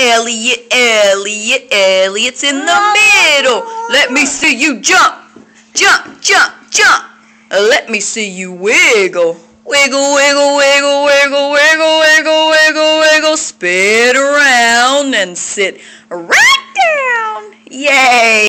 Elliot, Elliot, Elliot's in the middle. Let me see you jump, jump, jump, jump. Let me see you wiggle. Wiggle, wiggle, wiggle, wiggle, wiggle, wiggle, wiggle, wiggle. Spit around and sit right down. Yay!